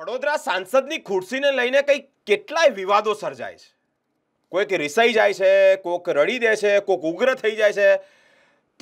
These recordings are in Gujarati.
વડોદરા સાંસદની ખુરશીને લઈને કંઈ કેટલાય વિવાદો સર્જાય છે કોઈક રિસાઈ જાય છે કોઈક રડી દે છે કોઈક ઉગ્ર થઈ જાય છે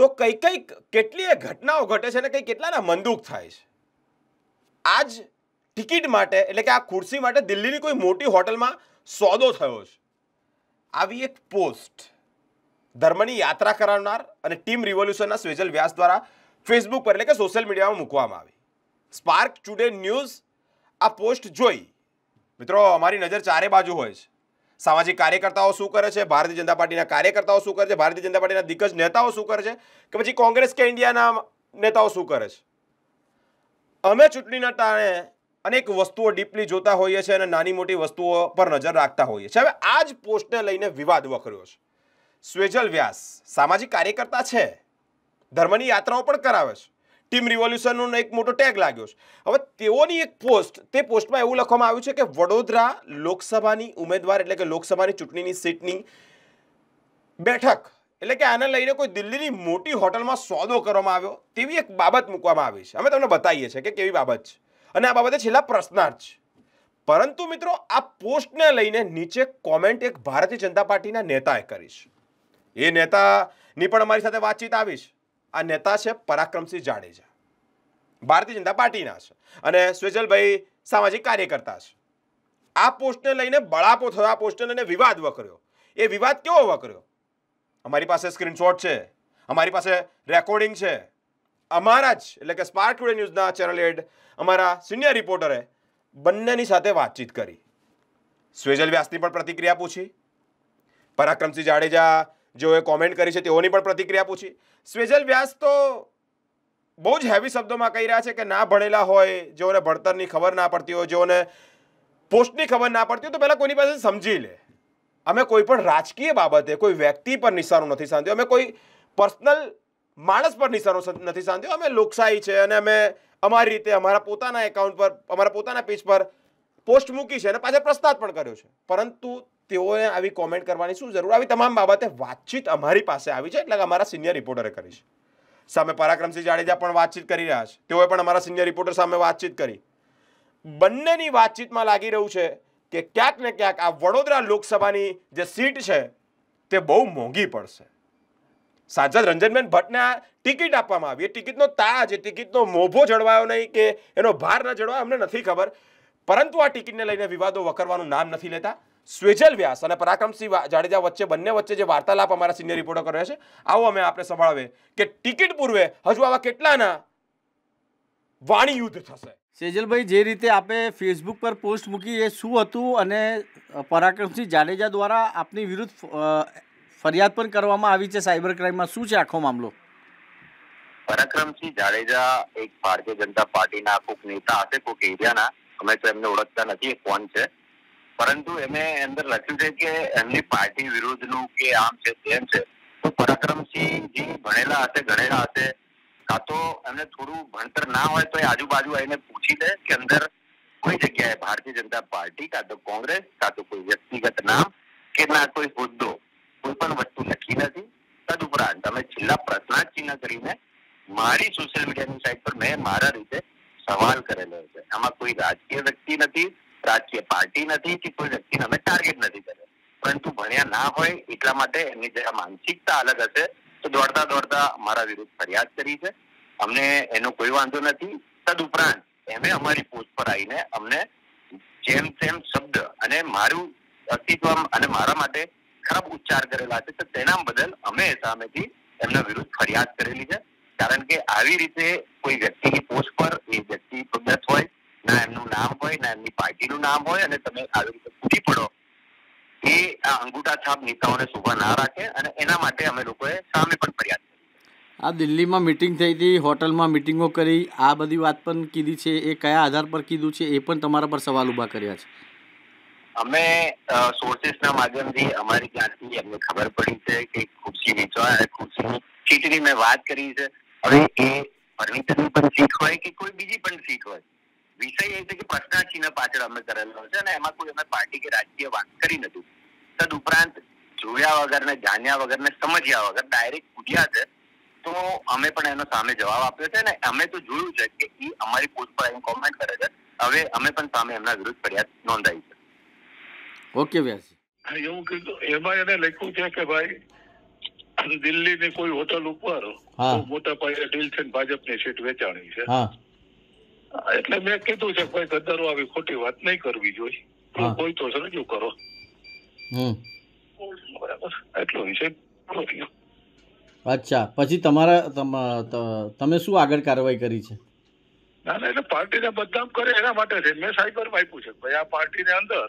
તો કઈ કઈ કેટલીય ઘટનાઓ ઘટે છે અને કઈ કેટલાના મંદુક થાય છે આજ ટિકિટ માટે એટલે કે આ ખુરશી માટે દિલ્હીની કોઈ મોટી હોટલમાં સોદો થયો છે આવી એક પોસ્ટ ધર્મની યાત્રા કરાવનાર અને ટીમ રિવોલ્યુશનના સ્વેજલ વ્યાસ દ્વારા ફેસબુક પર એટલે કે સોશિયલ મીડિયામાં મૂકવામાં આવી સ્પાર્ક ટુડે ન્યૂઝ આ પોસ્ટ જોઈ મિત્રો અમારી નજર ચારે બાજુ હોય છે સામાજિક કાર્યકર્તાઓ શું કરે છે ભારતીય જનતા પાર્ટીના કાર્યકર્તાઓ શું કરે છે ભારતીય જનતા પાર્ટીના દિગ્ગજ નેતાઓ શું કરે છે કે પછી કોંગ્રેસ કે ઇન્ડિયાના નેતાઓ શું કરે છે અમે ચૂંટણીના ટાણે અનેક વસ્તુઓ ડીપલી જોતા હોઈએ છીએ અને નાની મોટી વસ્તુઓ પર નજર રાખતા હોઈએ છીએ હવે આ જ પોસ્ટને લઈને વિવાદ વખર્યો છે સ્વેજલ વ્યાસ સામાજિક કાર્યકર્તા છે ધર્મની યાત્રાઓ પણ કરાવે છે ટીમ રિવોલ્યુશનનો એક મોટો ટેગ લાગ્યો છે હવે તેઓની એક પોસ્ટ તે પોસ્ટમાં એવું લખવામાં આવ્યું છે કે વડોદરા લોકસભાની ઉમેદવાર એટલે કે લોકસભાની ચૂંટણીની સીટની બેઠક એટલે કે આને લઈને કોઈ દિલ્હીની મોટી હોટલમાં સોદો કરવામાં આવ્યો તેવી એક બાબત મૂકવામાં આવી છે અમે તમને બતાવીએ છીએ કે કેવી બાબત છે અને આ બાબતે છેલ્લા પ્રશ્નાર્થ છે પરંતુ મિત્રો આ પોસ્ટને લઈને નીચે કોમેન્ટ એક ભારતીય જનતા પાર્ટીના નેતાએ કરીશ એ નેતાની પણ અમારી સાથે વાતચીત આવીશ આ નેતા છે પરાક્રમસિંહ જાડેજા ભારતીય જનતા પાર્ટીના છે અને સ્વેજલભાઈ સામાજિક કાર્યકર્તા છે આ પોસ્ટને લઈને બળાપો થયો આ પોસ્ટને લઈને વિવાદ વકર્યો એ વિવાદ કેવો વકર્યો અમારી પાસે સ્ક્રીનશોટ છે અમારી પાસે રેકોર્ડિંગ છે અમારા જ એટલે કે સ્પાર્ક ટુડે ન્યૂઝના ચેનલ હેડ અમારા સિનિયર રિપોર્ટરે બંનેની સાથે વાતચીત કરી સ્વેજલ વ્યાસની પણ પ્રતિક્રિયા પૂછી પરાક્રમસિંહ જાડેજા જેઓએ કોમેન્ટ કરી છે તેઓની પણ પ્રતિક્રિયા પૂછી સ્વેજલ વ્યાસ તો બહુ જ હેવી શબ્દોમાં કહી રહ્યા છે કે ના ભણેલા હોય જેઓને ભણતરની ખબર ના પડતી હોય જેઓને પોસ્ટની ખબર ના પડતી હોય તો પહેલાં કોઈની પાસે સમજી લે અમે કોઈ પણ રાજકીય બાબતે કોઈ વ્યક્તિ પર નિશાનો નથી સાંધ્યો અમે કોઈ પર્સનલ માણસ પર નિશાનો નથી સાંધ્યો અમે લોકશાહી છે અને અમે અમારી રીતે અમારા પોતાના એકાઉન્ટ પર અમારા પોતાના પેજ પર પોસ્ટ મૂકી છે અને પાછા પ્રસ્તાવ પણ કર્યો છે પરંતુ તેઓને આવી કોમેન્ટ કરવાની શું જરૂર આવી તમામ બાબતે વાતચીત અમારી પાસે આવી છે એટલે અમારા સિનિયર રિપોર્ટરે કરી છે સામે પરાક્રમસિંહ જાડેજા પણ વાતચીત કરી રહ્યા છે તેઓએ પણ અમારા સિનિયર રિપોર્ટર સામે વાતચીત કરી બંનેની વાતચીતમાં લાગી રહ્યું છે કે ક્યાંક ને ક્યાંક આ વડોદરા લોકસભાની જે સીટ છે તે બહુ મોંઘી પડશે સાંસદ રંજનબેન ભટ્ટને આ ટિકિટ આપવામાં આવી એ ટિકિટનો તાજ એ ટિકિટનો મોભો જળવાયો નહીં કે એનો ભાર ન જળવાયો અમને નથી ખબર પરંતુ આ ટિકિટને લઈને વિવાદો વકરવાનું નામ નથી લેતા સ્વેજલ વ્યાસ અને પરાક્રમસિંહ જાડેજા વચ્ચે બંને વચ્ચે જે વાર્તાલાપ અમારા સિનિયર રિપોર્ટર કર્યો છે આવો અમે આપણે સંભાળવે કે ટિકિટ પૂર્વે હજુ આવા કેટલાના વાણી યુદ્ધ થશે સેજલભાઈ જે રીતે આપે ફેસબુક પર પોસ્ટ મૂકી એ શું હતું અને પરાક્રમસિંહ જાડેજા દ્વારા આપની વિરુદ્ધ ફરિયાદ પણ કરવામાં આવી છે સાયબર ક્રાઇમમાં શું છે આખો મામલો પરાક્રમસિંહ જાડેજા એક ભારતીય જનતા પાર્ટીના કોક નેતા હશે કોક એરિયાના અમે તો એમને ઓળખતા નથી એ કોણ છે પરંતુ એમે અંદર લખ્યું છે કે એમની પાર્ટી વિરુદ્ધનું કે આમ છે તેમ છે તો પરાક્રમસિંહજી ભણેલા હશે ગણેલા હશે કાં તો એમને થોડું ભણતર ના હોય તો એ આજુબાજુ આવીને પૂછી દે કે અંદર કોઈ જગ્યાએ ભારતીય જનતા પાર્ટી કાં તો કોંગ્રેસ કાં તો કોઈ વ્યક્તિગત નામ કે ના કોઈ હોદ્દો કોઈ પણ વસ્તુ લખી નથી તદુપરાંત તમે છેલ્લા પ્રશ્નાર્થ ચિહ્ન કરીને મારી સોશિયલ મીડિયાની સાઇટ પર મેં મારા રીતે સવાલ કરેલો છે આમાં કોઈ રાજકીય વ્યક્તિ નથી રાજકીય પાર્ટી નથી કે કોઈ વ્યક્તિને અમે ટાર્ગેટ નથી કર્યો પરંતુ ભણ્યા ના હોય એટલા માટે એમની જરા માનસિકતા અલગ હશે તો દોડતા દોડતા મારા વિરુદ્ધ ફરિયાદ કરી છે અમને એનો કોઈ વાંધો નથી તદુપરાંત એમે અમારી પોસ્ટ પર આવીને અમને જેમ તેમ શબ્દ અને મારું અસ્તિત્વ અને મારા માટે ખરાબ ઉચ્ચાર કરેલા છે તો તેના બદલ અમે સામેથી એમના વિરુદ્ધ ફરિયાદ કરેલી છે કારણ કે આવી રીતે કોઈ વ્યક્તિની પોસ્ટ પર એ વ્યક્તિ ગત હોય ના એમનું નામ હોય ના એમની પાર્ટી કામ હોય અને તમે આવી રીતે કૂદી પડો એ આ અંગૂઠા છાપ નેતાઓને શોભા ના રાખે અને એના માટે અમે લોકોએ સામે પણ ફરિયાદ આ દિલ્હીમાં મિટિંગ થઈ હતી હોટલમાં મિટિંગો કરી આ બધી વાત પણ કીધી છે એ કયા આધાર પર કીધું છે એ પણ તમારા પર સવાલ ઉભા કર્યા છે અમે સોર્સિસના માધ્યમથી અમારી ત્યાંથી અમને ખબર પડી છે કે ખુરશી વેચવા અને ખુરશીની સીટની મેં વાત કરી છે હવે એ ફર્નિચરની પણ સીટ હોય કે કોઈ બીજી પણ સીટ હોય વિષય એ છે કે પ્રશ્નાચિહ્ન પાછળ અમે કરેલો છે અને એમાં કોઈ અમે પાર્ટી કે રાજકીય વાત કરી નથી તદ ઉપરાંત જોયા વગર ને જાણ્યા વગર ને સમજ્યા વગર ડાયરેક્ટ પૂછ્યા છે તો અમે પણ એનો સામે જવાબ આપ્યો છે અને અમે તો જોયું છે કે એ અમારી પોસ્ટ પર એમ કોમેન્ટ કરે છે હવે અમે પણ સામે એમના વિરુદ્ધ ફરિયાદ નોંધાઈ છે ઓકે વ્યાસ એવું કીધું એમાં એને લખ્યું છે કે ભાઈ દિલ્હી દિલ્હીની કોઈ હોટલ ઉપર મોટા પાયે ડીલ થઈને ભાજપની સીટ વેચાણી છે હા એટલે મેં કીધું છે કોઈ ગદ્દારો આવી ખોટી વાત નહીં કરવી જોઈએ કોઈ તો રજૂ કરો અચ્છા પછી તમારા તમે શું આગળ કાર્યવાહી કરી છે ના ના એટલે પાર્ટીને બદનામ કરે એના માટે છે મેં સાયબર આપ્યું છે ભાઈ આ પાર્ટીને અંદર